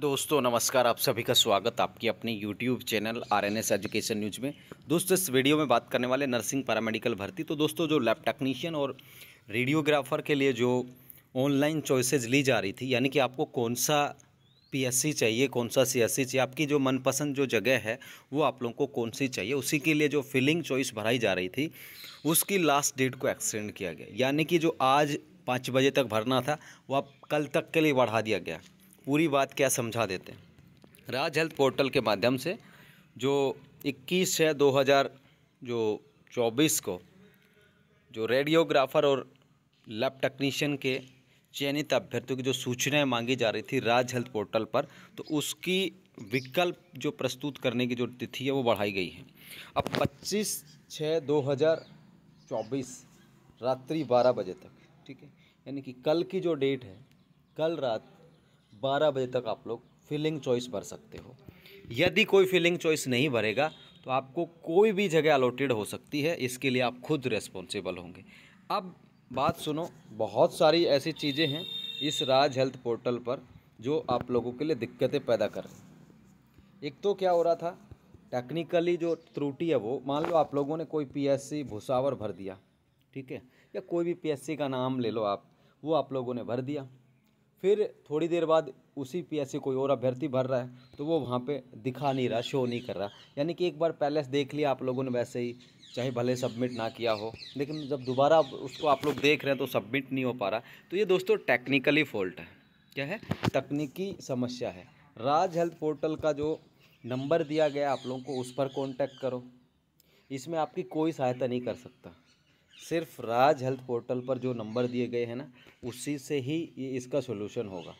दोस्तों नमस्कार आप सभी का स्वागत आपकी अपने YouTube channel R N S education news में दोस्तों इस वीडियो में बात करने वाले नर्सिंग पैरामेडिकल भर्ती तो दोस्तों जो लैब टेक्नीशियन और रेडियोग्राफर के लिए जो ऑनलाइन चॉइसेस ली जा रही थी यानी कि आपको कौन सा पीएससी चाहिए कौन सा सीएससी चाहिए आपकी जो मनपसंद जो जगह है वो आप लोगों को कौन सी चाहिए उसी के लिए जो फिलिंग चॉइस भराई जा रही थी उसकी लास्ट डेट को एक्सटेंड किया गया यानी कि जो आज पाँच बजे तक भरना था वो आप कल तक के लिए बढ़ा दिया गया पूरी बात क्या समझा देते हैं राज हेल्थ पोर्टल के माध्यम से जो 21 छः 2000 जो 24 को जो रेडियोग्राफर और लैब टेक्नीशियन के चयनित अभ्यर्थियों की जो सूचनाएं मांगी जा रही थी राज हेल्थ पोर्टल पर तो उसकी विकल्प जो प्रस्तुत करने की जो तिथि है वो बढ़ाई गई है अब 25 छः 2024 रात्रि 12 बजे तक ठीक है यानी कि कल की जो डेट है कल रात बारह बजे तक आप लोग फिलिंग चॉइस भर सकते हो यदि कोई फिलिंग चॉइस नहीं भरेगा तो आपको कोई भी जगह अलॉटेड हो सकती है इसके लिए आप खुद रेस्पॉन्सिबल होंगे अब बात सुनो बहुत सारी ऐसी चीज़ें हैं इस राज हेल्थ पोर्टल पर जो आप लोगों के लिए दिक्कतें पैदा कर रही एक तो क्या हो रहा था टेक्निकली जो त्रुटि है वो मान लो आप लोगों ने कोई पीएससी भुसावर भर दिया ठीक है या कोई भी पीएससी का नाम ले लो आप वो आप लोगों ने भर दिया फिर थोड़ी देर बाद उसी पी से कोई और अभ्यर्थी भर रहा है तो वो वहाँ पे दिखा नहीं रहा शो नहीं कर रहा यानी कि एक बार पहले से देख लिया आप लोगों ने वैसे ही चाहे भले सबमिट ना किया हो लेकिन जब दोबारा उसको आप लोग देख रहे हैं तो सबमिट नहीं हो पा रहा तो ये दोस्तों टेक्निकली फॉल्ट है क्या है तकनीकी समस्या है राज हेल्थ पोर्टल का जो नंबर दिया गया आप लोगों को उस पर कॉन्टैक्ट करो इसमें आपकी कोई सहायता नहीं कर सकता सिर्फ राज हेल्थ पोर्टल पर जो नंबर दिए गए हैं ना उसी से ही ये इसका सोल्यूशन होगा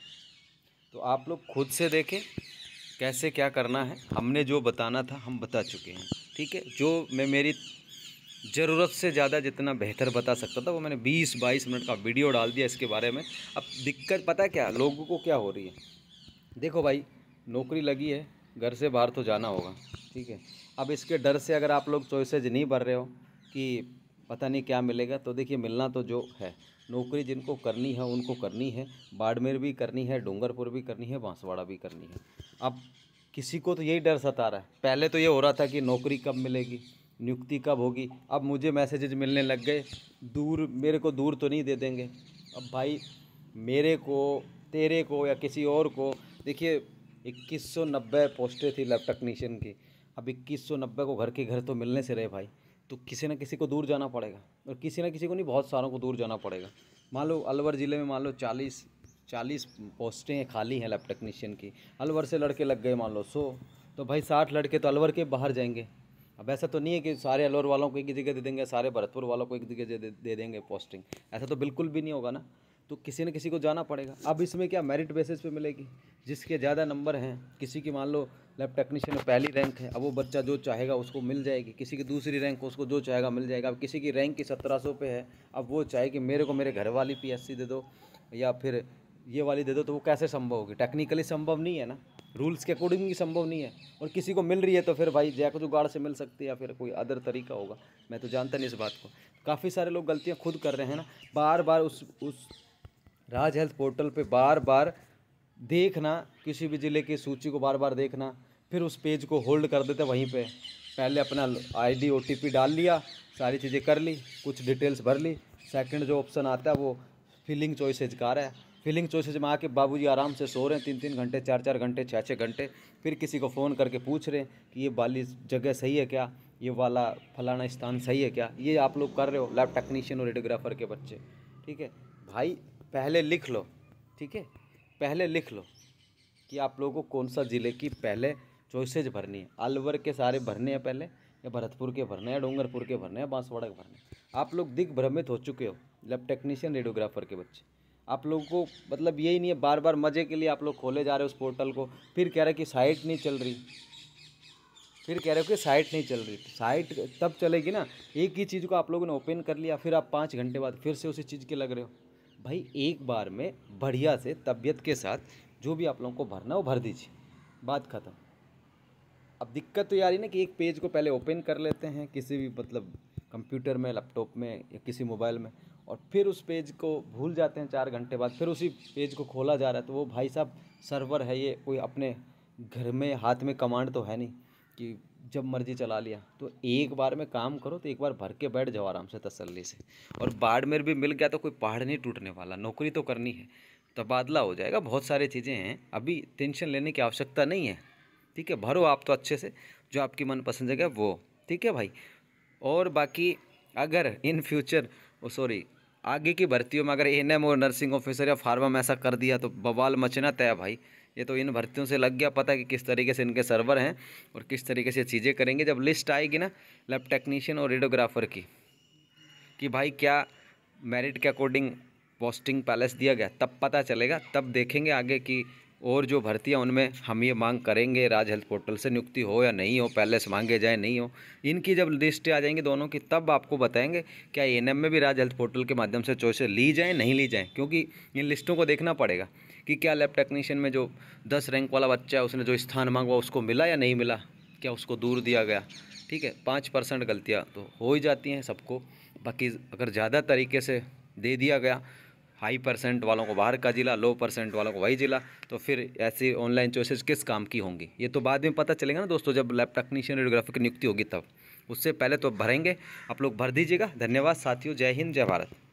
तो आप लोग खुद से देखें कैसे क्या करना है हमने जो बताना था हम बता चुके हैं ठीक है जो मैं मेरी ज़रूरत से ज़्यादा जितना बेहतर बता सकता था वो मैंने 20-22 मिनट का वीडियो डाल दिया इसके बारे में अब दिक्कत पता क्या लोगों को क्या हो रही है देखो भाई नौकरी लगी है घर से बाहर तो जाना होगा ठीक है अब इसके डर से अगर आप लोग चॉइसेज नहीं भर रहे हो कि पता नहीं क्या मिलेगा तो देखिए मिलना तो जो है नौकरी जिनको करनी है उनको करनी है बाड़मेर भी करनी है डूंगरपुर भी करनी है बांसवाड़ा भी करनी है अब किसी को तो यही डर सता रहा है पहले तो ये हो रहा था कि नौकरी कब मिलेगी नियुक्ति कब होगी अब मुझे मैसेजेज मिलने लग गए दूर मेरे को दूर तो नहीं दे देंगे अब भाई मेरे को तेरे को या किसी और को देखिए इक्कीस सौ नब्बे पोस्टें थी लैब टेक्नीशियन की अब इक्कीस सौ नब्बे को घर के घर तो मिलने से रहे भाई तो किसी ना किसी को दूर जाना पड़ेगा और किसी ना किसी को नहीं बहुत सारों को दूर जाना पड़ेगा मान लो अलवर ज़िले में मान लो चालीस चालीस पोस्टें खाली हैं लैब टेक्नीशियन की अलवर से लड़के लग गए मान लो सो तो भाई साठ लड़के तो अलवर के बाहर जाएंगे अब ऐसा तो नहीं है कि सारे अलवर वालों को एक जगह दे देंगे सारे भरतपुर वालों को एक जगह दे, दे देंगे पोस्टिंग ऐसा तो बिल्कुल भी नहीं होगा ना तो किसी न किसी को जाना पड़ेगा अब इसमें क्या मेरिट बेसिस पे मिलेगी जिसके ज़्यादा नंबर हैं किसी की मान लो लैब टेक्नीशियन में पहली रैंक है अब वो बच्चा जो चाहेगा उसको मिल जाएगी किसी की दूसरी रैंक उसको जो चाहेगा मिल जाएगा अब किसी की रैंक की सत्रह सौ पर है अब वो चाहे कि मेरे को मेरे घर वाली पी दे दो या फिर ये वाली दे दो तो वो कैसे संभव होगी टेक्निकली संभव नहीं है ना रूल्स के अकॉर्डिंग ही संभव नहीं है और किसी को मिल रही है तो फिर भाई जैक गाड़ से मिल सकती है या फिर कोई अदर तरीका होगा मैं तो जानता नहीं इस बात को काफ़ी सारे लोग गलतियाँ खुद कर रहे हैं ना बार बार उस उस राज हेल्थ पोर्टल पे बार बार देखना किसी भी ज़िले की सूची को बार बार देखना फिर उस पेज को होल्ड कर देते वहीं पे पहले अपना आईडी ओटीपी डाल लिया सारी चीज़ें कर ली कुछ डिटेल्स भर ली सेकंड जो ऑप्शन आता है वो फिलिंग चॉइसेज का रहा है फिलिंग चॉइसेज में आके जी आराम से सो रहे हैं तीन तीन घंटे चार चार घंटे छः छः घंटे फिर किसी को फ़ोन करके पूछ रहे हैं कि ये वाली जगह सही है क्या ये वाला फलाना स्थान सही है क्या ये आप लोग कर रहे हो लैब टेक्नीशियन और रेडियोग्राफर के बच्चे ठीक है भाई पहले लिख लो ठीक है पहले लिख लो कि आप लोगों को कौन सा ज़िले की पहले चॉइसेज भरनी है अलवर के सारे भरने हैं पहले या भरतपुर के भरने हैं डूंगरपुर के भरने हैं बांसवाड़ा के भरने आप लोग भ्रमित हो चुके हो लैब टेक्नीशियन रेडियोग्राफर के बच्चे आप लोगों को मतलब यही नहीं है बार बार मज़े के लिए आप लोग खोले जा रहे हो उस पोर्टल को फिर कह रहे कि साइट नहीं चल रही फिर कह रहे हो कि साइट नहीं चल रही साइट तब चलेगी ना एक ही चीज़ को आप लोगों ने ओपन कर लिया फिर आप पाँच घंटे बाद फिर से उसी चीज़ के लग रहे हो भाई एक बार में बढ़िया से तबीयत के साथ जो भी आप लोगों को भरना है वो भर दीजिए बात ख़त्म अब दिक्कत तो यार ही ना कि एक पेज को पहले ओपन कर लेते हैं किसी भी मतलब कंप्यूटर में लैपटॉप में या किसी मोबाइल में और फिर उस पेज को भूल जाते हैं चार घंटे बाद फिर उसी पेज को खोला जा रहा है तो वो भाई साहब सर्वर है ये कोई अपने घर में हाथ में कमांड तो है नहीं कि जब मर्जी चला लिया तो एक बार में काम करो तो एक बार भर के बैठ जाओ आराम से तसल्ली से और बाड़मेर भी मिल गया तो कोई पहाड़ नहीं टूटने वाला नौकरी तो करनी है तबादला हो जाएगा बहुत सारी चीज़ें हैं अभी टेंशन लेने की आवश्यकता नहीं है ठीक है भरो आप तो अच्छे से जो आपकी मनपसंद जगह वो ठीक है भाई और बाकी अगर इन फ्यूचर सॉरी आगे की भर्तियों में अगर एन एम और नर्सिंग ऑफिसर या फार्मा में ऐसा कर दिया तो बवाल मचना तय भाई ये तो इन भर्तियों से लग गया पता कि किस तरीके से इनके सर्वर हैं और किस तरीके से चीज़ें करेंगे जब लिस्ट आएगी ना लैब टेक्नीशियन और रेडियोग्राफर की कि भाई क्या मेरिट के अकॉर्डिंग पोस्टिंग पैलेस दिया गया तब पता चलेगा तब देखेंगे आगे कि और जो भर्तियाँ उनमें हम ये मांग करेंगे राज हेल्थ पोर्टल से नियुक्ति हो या नहीं हो पहले से मांगे जाए नहीं हो इनकी जब लिस्ट आ जाएंगी दोनों की तब आपको बताएंगे क्या ए में भी राज हेल्थ पोर्टल के माध्यम से चॉइसें ली जाएँ नहीं ली जाएँ क्योंकि इन लिस्टों को देखना पड़ेगा कि क्या लैब टेक्नीशियन में जो दस रैंक वाला बच्चा है उसने जो स्थान मांगा उसको मिला या नहीं मिला क्या उसको दूर दिया गया ठीक है पाँच परसेंट गलतियाँ तो हो ही जाती हैं सबको बाकी अगर ज़्यादा तरीके से दे दिया गया हाई परसेंट वालों को बाहर का ज़िला लो परसेंट वालों को वही ज़िला तो फिर ऐसी ऑनलाइन चॉइसेस किस काम की होंगी ये तो बाद में पता चलेगा ना दोस्तों जब लैब टेक्नीशियन रेडियोग्राफी की नियुक्ति होगी तब उससे पहले तो भरेंगे आप लोग भर दीजिएगा धन्यवाद साथियों जय हिंद जय भारत